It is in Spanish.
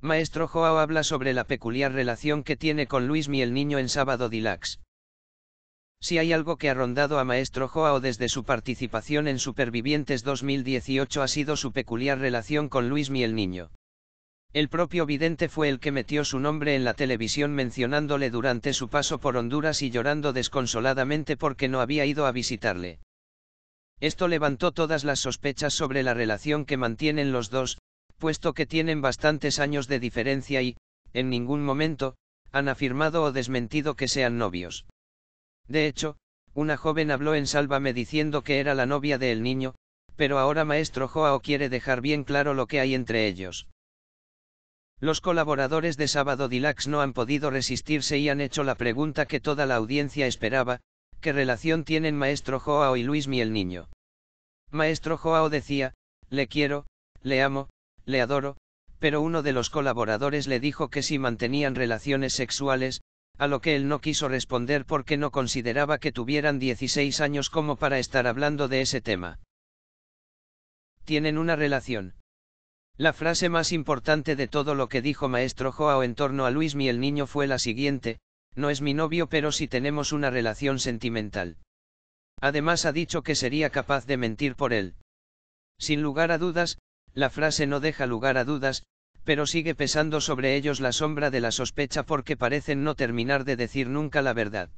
Maestro Joao habla sobre la peculiar relación que tiene con Luis el niño en Sábado Dilax. Si hay algo que ha rondado a Maestro Joao desde su participación en Supervivientes 2018 ha sido su peculiar relación con Luis el niño. El propio vidente fue el que metió su nombre en la televisión mencionándole durante su paso por Honduras y llorando desconsoladamente porque no había ido a visitarle. Esto levantó todas las sospechas sobre la relación que mantienen los dos, puesto que tienen bastantes años de diferencia y, en ningún momento, han afirmado o desmentido que sean novios. De hecho, una joven habló en Sálvame diciendo que era la novia del niño, pero ahora maestro Joao quiere dejar bien claro lo que hay entre ellos. Los colaboradores de Sábado Dilax no han podido resistirse y han hecho la pregunta que toda la audiencia esperaba, ¿qué relación tienen maestro Joao y Luismi el niño? Maestro Joao decía, le quiero, le amo, le adoro, pero uno de los colaboradores le dijo que si mantenían relaciones sexuales, a lo que él no quiso responder porque no consideraba que tuvieran 16 años como para estar hablando de ese tema. Tienen una relación. La frase más importante de todo lo que dijo maestro Joao en torno a Luis y el niño fue la siguiente, no es mi novio pero si tenemos una relación sentimental. Además ha dicho que sería capaz de mentir por él. Sin lugar a dudas, la frase no deja lugar a dudas, pero sigue pesando sobre ellos la sombra de la sospecha porque parecen no terminar de decir nunca la verdad.